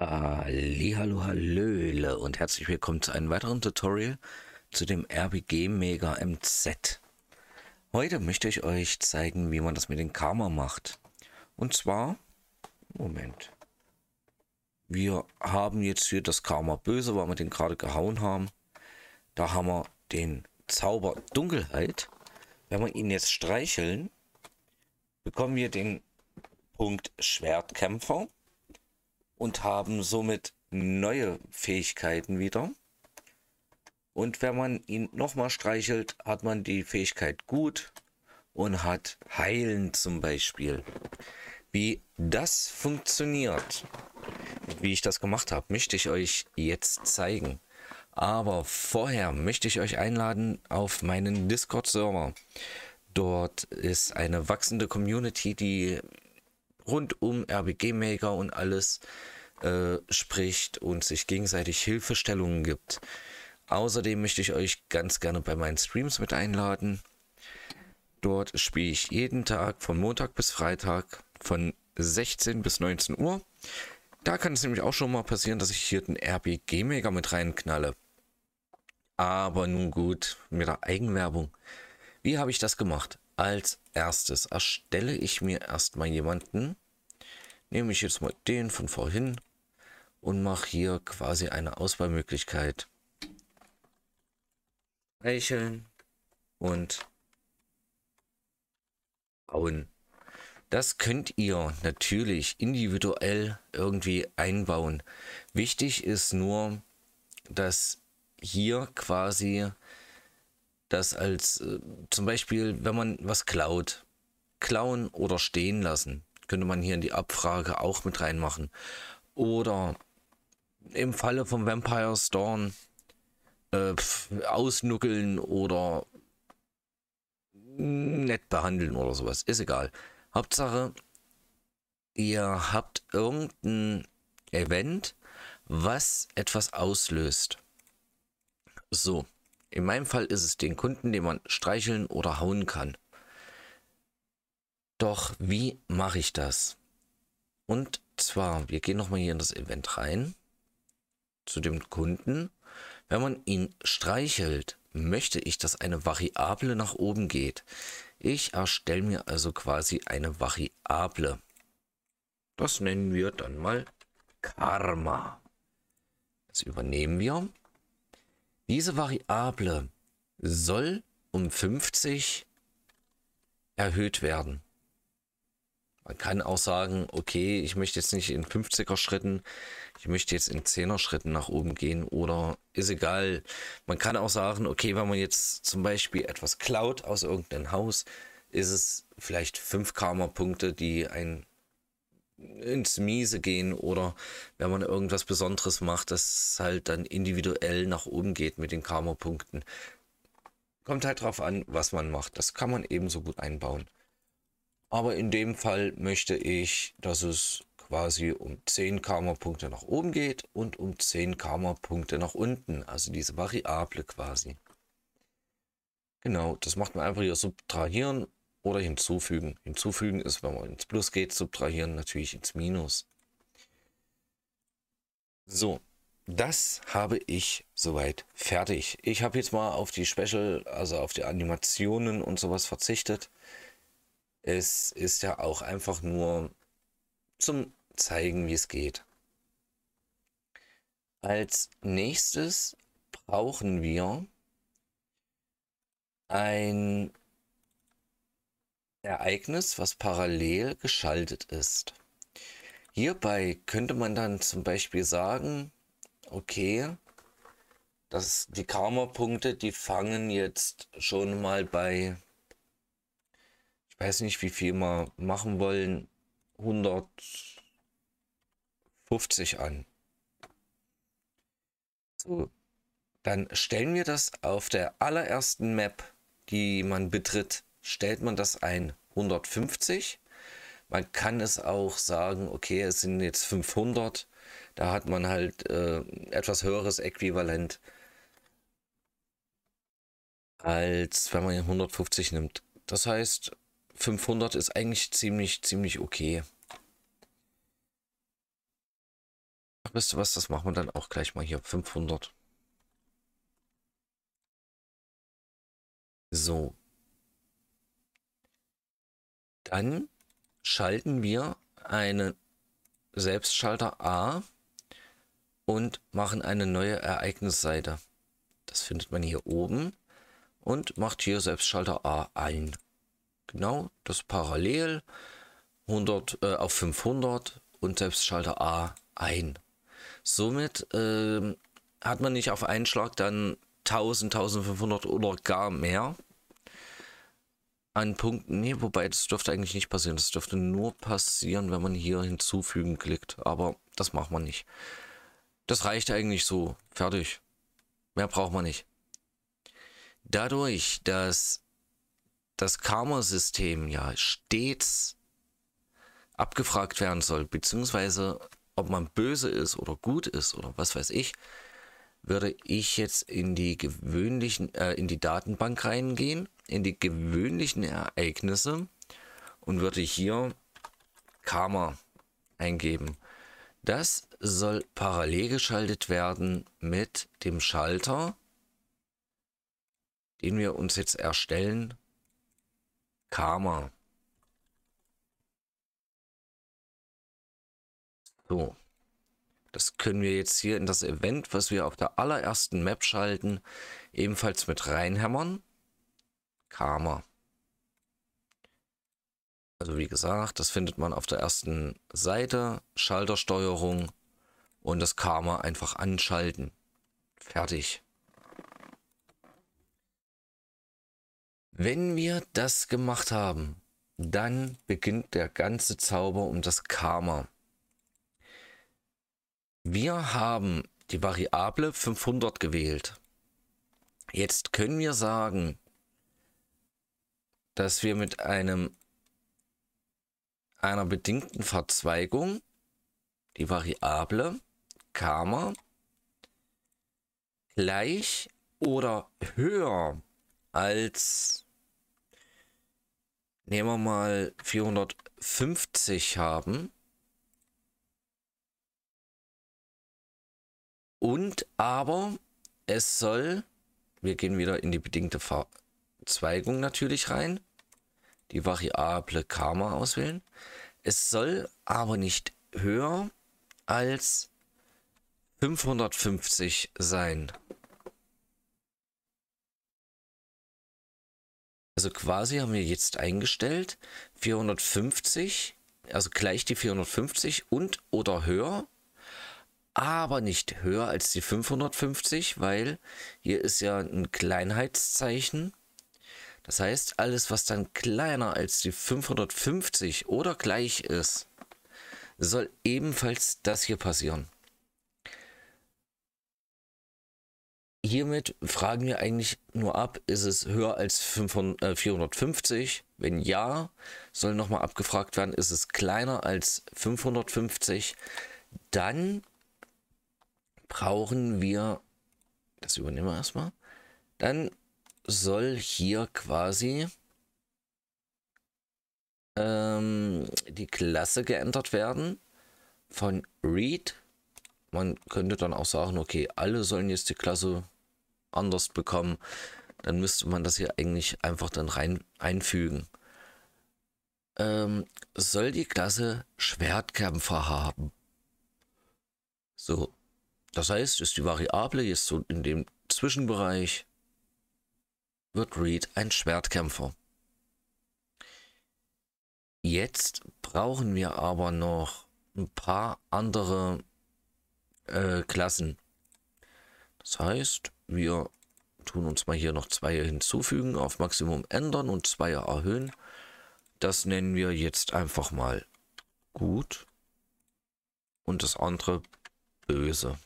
Hallihallo Hallöle und herzlich willkommen zu einem weiteren Tutorial zu dem RBG Mega MZ. Heute möchte ich euch zeigen, wie man das mit dem Karma macht. Und zwar, Moment, wir haben jetzt hier das Karma Böse, weil wir den gerade gehauen haben. Da haben wir den Zauber Dunkelheit. Wenn wir ihn jetzt streicheln, bekommen wir den Punkt Schwertkämpfer und haben somit neue Fähigkeiten wieder. Und wenn man ihn nochmal streichelt, hat man die Fähigkeit gut und hat heilen zum Beispiel. Wie das funktioniert, wie ich das gemacht habe, möchte ich euch jetzt zeigen. Aber vorher möchte ich euch einladen auf meinen Discord-Server. Dort ist eine wachsende Community, die rund um RBG-Maker und alles äh, spricht und sich gegenseitig Hilfestellungen gibt. Außerdem möchte ich euch ganz gerne bei meinen Streams mit einladen. Dort spiele ich jeden Tag von Montag bis Freitag von 16 bis 19 Uhr. Da kann es nämlich auch schon mal passieren, dass ich hier den RBG-Maker mit reinknalle. Aber nun gut, mit der Eigenwerbung. Wie habe ich das gemacht? Als erstes erstelle ich mir erstmal jemanden, nehme ich jetzt mal den von vorhin und mache hier quasi eine Auswahlmöglichkeit. Eicheln und bauen. Das könnt ihr natürlich individuell irgendwie einbauen. Wichtig ist nur, dass hier quasi dass als äh, zum Beispiel, wenn man was klaut, klauen oder stehen lassen, könnte man hier in die Abfrage auch mit reinmachen. Oder im Falle vom Vampire Storm äh, ausnuckeln oder nett behandeln oder sowas. Ist egal. Hauptsache, ihr habt irgendein Event, was etwas auslöst. So, in meinem Fall ist es den Kunden, den man streicheln oder hauen kann. Doch wie mache ich das? Und zwar, wir gehen nochmal hier in das Event rein zu dem Kunden. Wenn man ihn streichelt, möchte ich, dass eine Variable nach oben geht. Ich erstelle mir also quasi eine Variable. Das nennen wir dann mal Karma. Das übernehmen wir. Diese Variable soll um 50 erhöht werden. Man kann auch sagen, okay, ich möchte jetzt nicht in 50er Schritten, ich möchte jetzt in 10er Schritten nach oben gehen oder ist egal. Man kann auch sagen, okay, wenn man jetzt zum Beispiel etwas klaut aus irgendeinem Haus, ist es vielleicht 5 Karma-Punkte, die ein ins Miese gehen oder wenn man irgendwas Besonderes macht, dass es halt dann individuell nach oben geht mit den Karma-Punkten. Kommt halt drauf an, was man macht. Das kann man ebenso gut einbauen. Aber in dem Fall möchte ich, dass es quasi um 10 Karma-Punkte nach oben geht und um 10 Karma-Punkte nach unten. Also diese Variable quasi. Genau, das macht man einfach hier subtrahieren oder hinzufügen. Hinzufügen ist, wenn man ins Plus geht, subtrahieren natürlich ins Minus. So, das habe ich soweit fertig. Ich habe jetzt mal auf die Special, also auf die Animationen und sowas verzichtet. Es ist ja auch einfach nur zum Zeigen, wie es geht. Als nächstes brauchen wir ein Ereignis, was parallel geschaltet ist. Hierbei könnte man dann zum Beispiel sagen, okay, dass die Karma-Punkte, die fangen jetzt schon mal bei, ich weiß nicht, wie viel wir machen wollen, 150 an. So, dann stellen wir das auf der allerersten Map, die man betritt, stellt man das ein 150. Man kann es auch sagen, okay, es sind jetzt 500. Da hat man halt äh, etwas höheres Äquivalent als wenn man 150 nimmt. Das heißt, 500 ist eigentlich ziemlich, ziemlich okay. Ach, wisst ihr was, das machen wir dann auch gleich mal hier, 500. So, dann schalten wir einen Selbstschalter A und machen eine neue Ereignisseite. Das findet man hier oben und macht hier Selbstschalter A ein. Genau, das parallel 100 äh, auf 500 und Selbstschalter A ein. Somit äh, hat man nicht auf einen Schlag dann 1000, 1500 oder gar mehr an Punkt, nee, wobei das dürfte eigentlich nicht passieren. Das dürfte nur passieren, wenn man hier hinzufügen klickt. Aber das macht man nicht. Das reicht eigentlich so. Fertig. Mehr braucht man nicht. Dadurch, dass das Karma-System ja stets abgefragt werden soll, beziehungsweise ob man böse ist oder gut ist oder was weiß ich, würde ich jetzt in die gewöhnlichen, äh, in die Datenbank reingehen, in die gewöhnlichen Ereignisse und würde hier Karma eingeben. Das soll parallel geschaltet werden mit dem Schalter, den wir uns jetzt erstellen. Karma. So. Das können wir jetzt hier in das Event, was wir auf der allerersten Map schalten, ebenfalls mit reinhämmern. Karma. Also wie gesagt, das findet man auf der ersten Seite, Schaltersteuerung und das Karma einfach anschalten. Fertig. Wenn wir das gemacht haben, dann beginnt der ganze Zauber um das Karma. Wir haben die Variable 500 gewählt. Jetzt können wir sagen, dass wir mit einem, einer bedingten Verzweigung die Variable Karma gleich oder höher als, nehmen wir mal 450 haben, Und aber es soll, wir gehen wieder in die bedingte Verzweigung natürlich rein, die Variable Karma auswählen. Es soll aber nicht höher als 550 sein. Also quasi haben wir jetzt eingestellt 450, also gleich die 450 und oder höher aber nicht höher als die 550, weil hier ist ja ein Kleinheitszeichen. Das heißt, alles, was dann kleiner als die 550 oder gleich ist, soll ebenfalls das hier passieren. Hiermit fragen wir eigentlich nur ab, ist es höher als 500, äh, 450? Wenn ja, soll nochmal abgefragt werden, ist es kleiner als 550? Dann brauchen wir, das übernehmen wir erstmal, dann soll hier quasi ähm, die Klasse geändert werden von Read. Man könnte dann auch sagen, okay, alle sollen jetzt die Klasse anders bekommen. Dann müsste man das hier eigentlich einfach dann rein einfügen. Ähm, soll die Klasse Schwertkämpfer haben? So, das heißt, ist die Variable jetzt so in dem Zwischenbereich, wird Reed ein Schwertkämpfer. Jetzt brauchen wir aber noch ein paar andere äh, Klassen. Das heißt, wir tun uns mal hier noch zwei hinzufügen, auf Maximum ändern und zwei erhöhen. Das nennen wir jetzt einfach mal gut und das andere böse.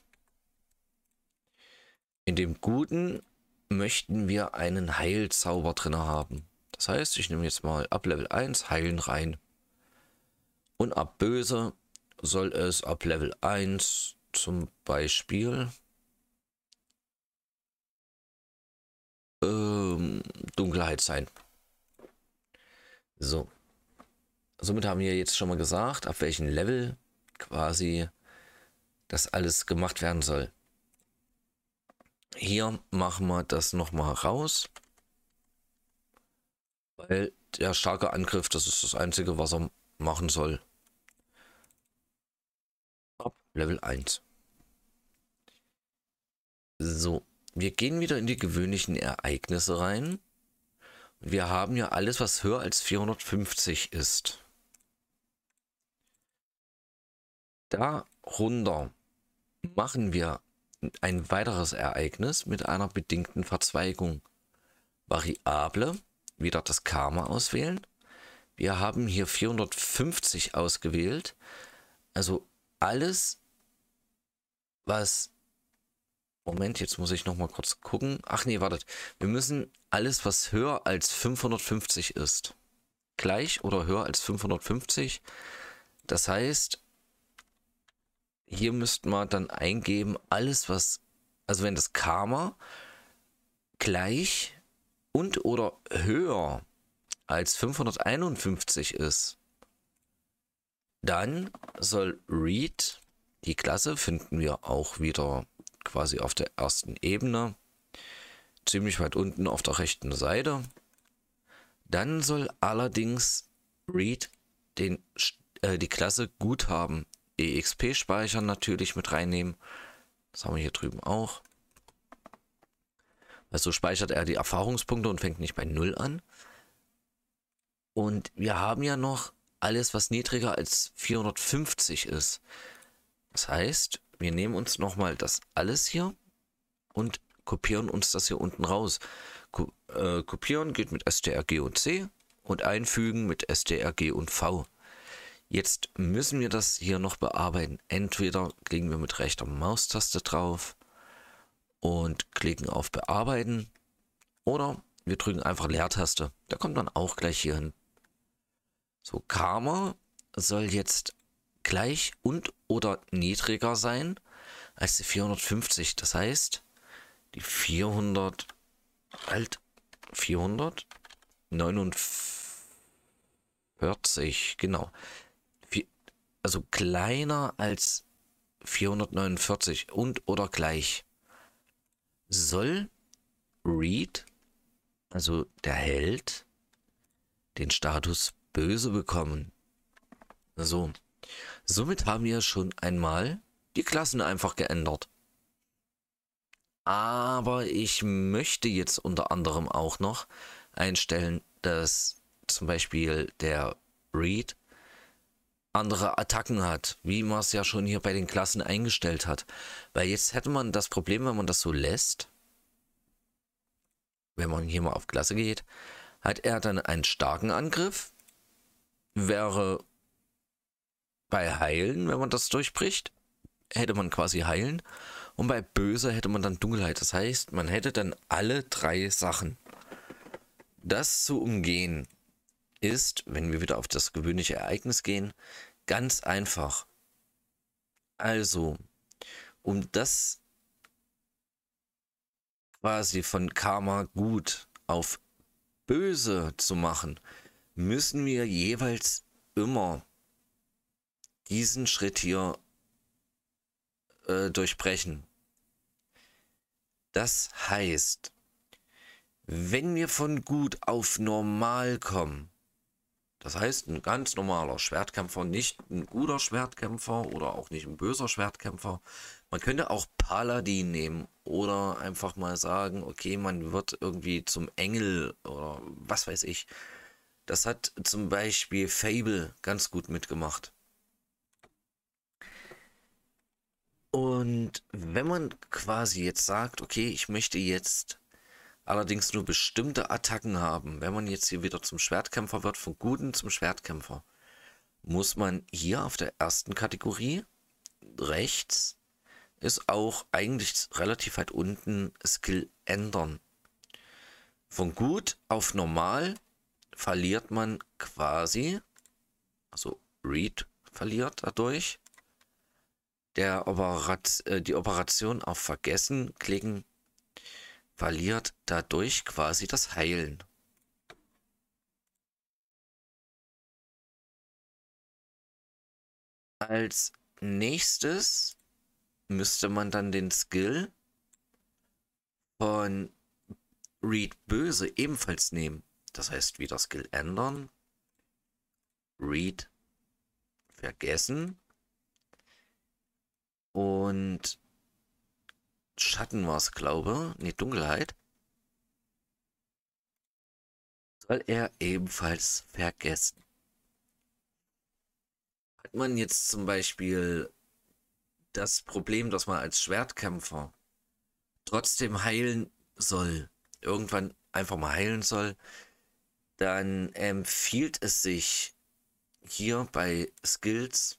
In dem Guten möchten wir einen Heilzauber drin haben. Das heißt, ich nehme jetzt mal ab Level 1 Heilen rein. Und ab Böse soll es ab Level 1 zum Beispiel ähm, Dunkelheit sein. So. Somit haben wir jetzt schon mal gesagt, ab welchem Level quasi das alles gemacht werden soll. Hier machen wir das nochmal raus. Weil der starke Angriff, das ist das Einzige, was er machen soll. Ab Level 1. So, wir gehen wieder in die gewöhnlichen Ereignisse rein. wir haben ja alles, was höher als 450 ist. Darunter machen wir ein weiteres Ereignis mit einer bedingten Verzweigung. Variable, wieder das Karma auswählen. Wir haben hier 450 ausgewählt. Also alles, was... Moment, jetzt muss ich nochmal kurz gucken. Ach nee, wartet. Wir müssen alles, was höher als 550 ist, gleich oder höher als 550. Das heißt, hier müsste man dann eingeben, alles was, also wenn das Karma gleich und oder höher als 551 ist, dann soll Read, die Klasse finden wir auch wieder quasi auf der ersten Ebene, ziemlich weit unten auf der rechten Seite. Dann soll allerdings Read den, äh, die Klasse Guthaben EXP-Speichern natürlich mit reinnehmen. Das haben wir hier drüben auch. Also speichert er die Erfahrungspunkte und fängt nicht bei 0 an. Und wir haben ja noch alles, was niedriger als 450 ist. Das heißt, wir nehmen uns nochmal das alles hier und kopieren uns das hier unten raus. Ko äh, kopieren geht mit STRG und C und einfügen mit STRG und V. Jetzt müssen wir das hier noch bearbeiten. Entweder klicken wir mit rechter Maustaste drauf und klicken auf Bearbeiten oder wir drücken einfach Leertaste. Da kommt dann auch gleich hier hin. So, Karma soll jetzt gleich und oder niedriger sein als die 450. Das heißt, die 400, alt, 449, genau, also kleiner als 449 und oder gleich, soll Reed, also der Held, den Status böse bekommen. So. Somit haben wir schon einmal die Klassen einfach geändert. Aber ich möchte jetzt unter anderem auch noch einstellen, dass zum Beispiel der Reed andere Attacken hat, wie man es ja schon hier bei den Klassen eingestellt hat. Weil jetzt hätte man das Problem, wenn man das so lässt, wenn man hier mal auf Klasse geht, hat er dann einen starken Angriff, wäre bei Heilen, wenn man das durchbricht, hätte man quasi Heilen und bei Böse hätte man dann Dunkelheit. Das heißt, man hätte dann alle drei Sachen. Das zu umgehen ist, wenn wir wieder auf das gewöhnliche Ereignis gehen, ganz einfach. Also, um das quasi von Karma gut auf böse zu machen, müssen wir jeweils immer diesen Schritt hier äh, durchbrechen. Das heißt, wenn wir von gut auf normal kommen, das heißt, ein ganz normaler Schwertkämpfer, nicht ein guter Schwertkämpfer oder auch nicht ein böser Schwertkämpfer. Man könnte auch Paladin nehmen oder einfach mal sagen, okay, man wird irgendwie zum Engel oder was weiß ich. Das hat zum Beispiel Fable ganz gut mitgemacht. Und wenn man quasi jetzt sagt, okay, ich möchte jetzt allerdings nur bestimmte Attacken haben. Wenn man jetzt hier wieder zum Schwertkämpfer wird, von Guten zum Schwertkämpfer, muss man hier auf der ersten Kategorie rechts ist auch eigentlich relativ weit unten Skill ändern. Von gut auf normal verliert man quasi, also Read verliert dadurch. Der Operat äh, die Operation auf Vergessen klicken verliert dadurch quasi das Heilen. Als nächstes müsste man dann den Skill von Read Böse ebenfalls nehmen. Das heißt, wieder Skill ändern. Read vergessen. Und Schatten war es, glaube. Nee, Dunkelheit. Soll er ebenfalls vergessen. Hat man jetzt zum Beispiel das Problem, dass man als Schwertkämpfer trotzdem heilen soll, irgendwann einfach mal heilen soll, dann empfiehlt es sich hier bei Skills,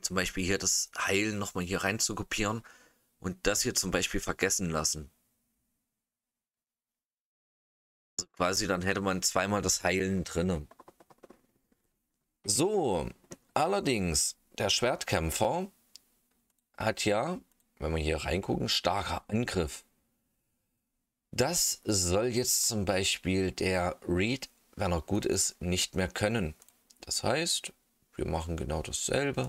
zum Beispiel hier das Heilen nochmal hier rein zu kopieren und das hier zum Beispiel vergessen lassen. Also quasi dann hätte man zweimal das Heilen drinne. So, allerdings, der Schwertkämpfer hat ja, wenn wir hier reingucken, starker Angriff. Das soll jetzt zum Beispiel der Reed, wenn er gut ist, nicht mehr können. Das heißt, wir machen genau dasselbe.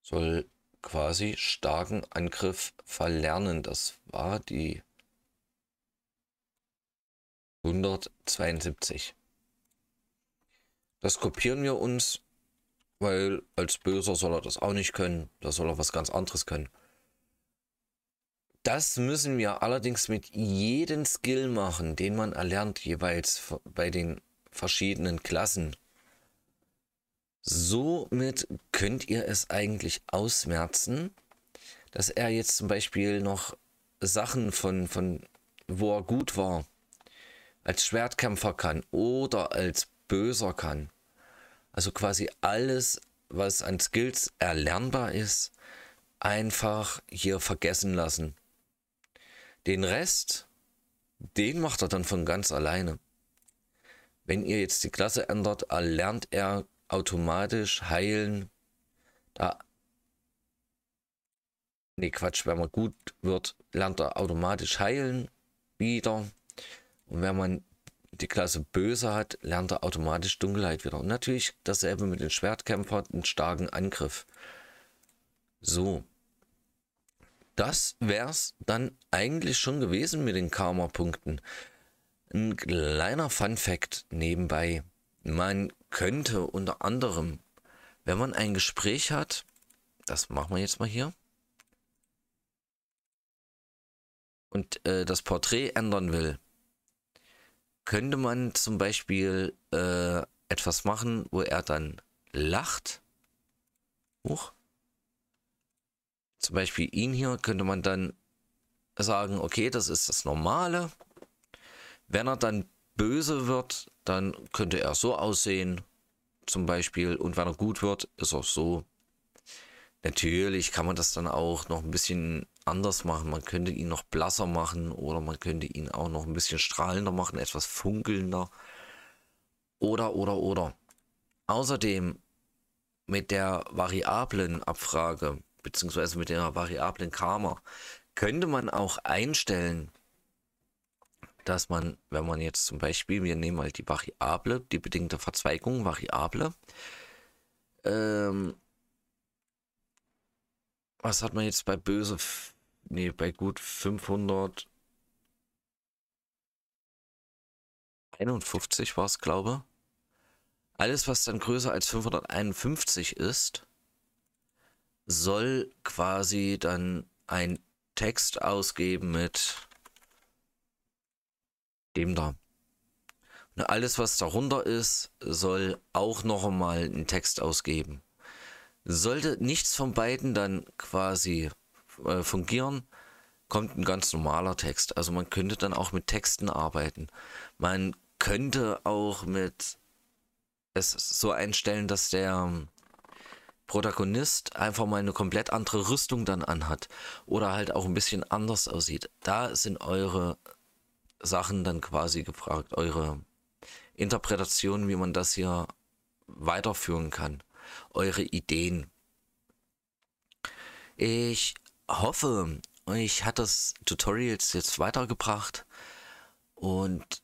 Soll quasi starken Angriff verlernen. Das war die 172. Das kopieren wir uns, weil als Böser soll er das auch nicht können. Da soll er was ganz anderes können. Das müssen wir allerdings mit jedem Skill machen, den man erlernt, jeweils bei den verschiedenen Klassen. Somit könnt ihr es eigentlich ausmerzen, dass er jetzt zum Beispiel noch Sachen von, von wo er gut war, als Schwertkämpfer kann oder als Böser kann. Also quasi alles, was an Skills erlernbar ist, einfach hier vergessen lassen. Den Rest, den macht er dann von ganz alleine. Wenn ihr jetzt die Klasse ändert, erlernt er automatisch heilen. Da. ne Quatsch, wenn man gut wird, lernt er automatisch heilen wieder. Und wenn man die Klasse Böse hat, lernt er automatisch Dunkelheit wieder. Und natürlich dasselbe mit den Schwertkämpfern, einen starken Angriff. So. Das wäre es dann eigentlich schon gewesen mit den Karma-Punkten. Ein kleiner Fun-Fact nebenbei. Man könnte unter anderem, wenn man ein Gespräch hat, das machen wir jetzt mal hier, und äh, das Porträt ändern will, könnte man zum Beispiel äh, etwas machen, wo er dann lacht. Huch. Zum Beispiel ihn hier könnte man dann sagen, okay, das ist das Normale. Wenn er dann böse wird, dann könnte er so aussehen, zum Beispiel. Und wenn er gut wird, ist er so. Natürlich kann man das dann auch noch ein bisschen anders machen. Man könnte ihn noch blasser machen oder man könnte ihn auch noch ein bisschen strahlender machen, etwas funkelnder. Oder, oder, oder. Außerdem mit der variablen Abfrage beziehungsweise mit der variablen Karma könnte man auch einstellen, dass man, wenn man jetzt zum Beispiel, wir nehmen mal halt die Variable, die bedingte Verzweigung, Variable, ähm, was hat man jetzt bei böse, nee, bei gut 551 war es, glaube. Alles, was dann größer als 551 ist, soll quasi dann ein Text ausgeben mit dem da. Und alles, was darunter ist, soll auch noch einmal einen Text ausgeben. Sollte nichts von beiden dann quasi äh, fungieren, kommt ein ganz normaler Text. Also man könnte dann auch mit Texten arbeiten. Man könnte auch mit es so einstellen, dass der ähm, Protagonist einfach mal eine komplett andere Rüstung dann anhat oder halt auch ein bisschen anders aussieht. Da sind eure Sachen dann quasi gefragt, eure Interpretation, wie man das hier weiterführen kann, eure Ideen. Ich hoffe, euch hat das Tutorial jetzt weitergebracht und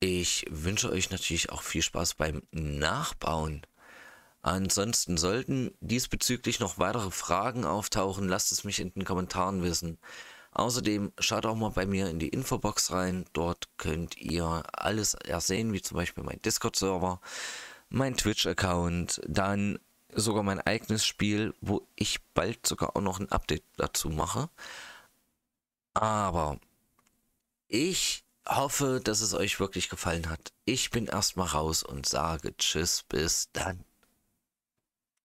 ich wünsche euch natürlich auch viel Spaß beim Nachbauen. Ansonsten sollten diesbezüglich noch weitere Fragen auftauchen, lasst es mich in den Kommentaren wissen. Außerdem schaut auch mal bei mir in die Infobox rein. Dort könnt ihr alles ersehen, wie zum Beispiel mein Discord-Server, mein Twitch-Account, dann sogar mein eigenes Spiel, wo ich bald sogar auch noch ein Update dazu mache. Aber ich hoffe, dass es euch wirklich gefallen hat. Ich bin erstmal raus und sage Tschüss, bis dann.